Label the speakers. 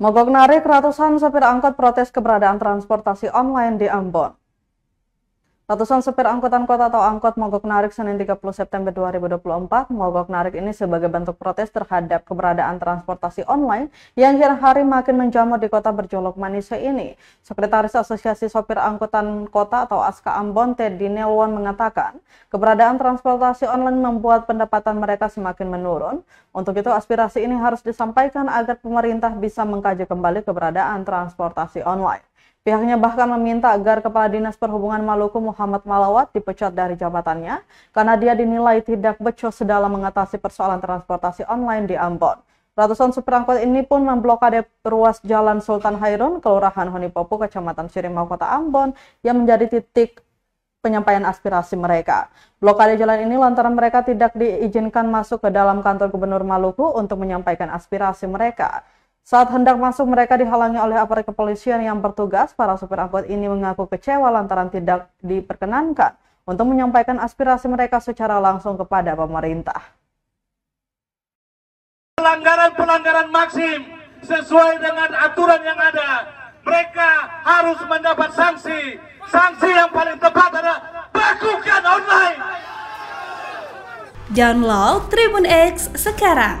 Speaker 1: Mogok narik ratusan sopir angkot protes keberadaan transportasi online di Ambon. Ratusan sopir angkutan kota atau angkot mogok narik Senin 30 September 2024. Mogok narik ini sebagai bentuk protes terhadap keberadaan transportasi online yang akhir hari makin menjamur di kota berjuluk manis ini. Sekretaris Asosiasi Sopir Angkutan Kota atau ASKA Ambon, Teddy Nelwan mengatakan, keberadaan transportasi online membuat pendapatan mereka semakin menurun. Untuk itu aspirasi ini harus disampaikan agar pemerintah bisa mengkaji kembali keberadaan transportasi online. Pihaknya bahkan meminta agar Kepala Dinas Perhubungan Maluku Muhammad Malawat dipecat dari jabatannya karena dia dinilai tidak becus dalam mengatasi persoalan transportasi online di Ambon. Ratusan seperangkat ini pun memblokade ruas Jalan Sultan Hairun, Kelurahan Honipopo, Kecamatan Sirimau, Kota Ambon, yang menjadi titik penyampaian aspirasi mereka. Blokade jalan ini lantaran mereka tidak diizinkan masuk ke dalam kantor Gubernur Maluku untuk menyampaikan aspirasi mereka. Saat hendak masuk, mereka dihalangi oleh aparat kepolisian yang bertugas. Para supir angkot ini mengaku kecewa lantaran tidak diperkenankan untuk menyampaikan aspirasi mereka secara langsung kepada pemerintah.
Speaker 2: Pelanggaran-pelanggaran maksim sesuai dengan aturan yang ada, mereka harus mendapat sanksi. Sanksi yang paling tepat adalah bakukan online.
Speaker 3: Download Tribun X sekarang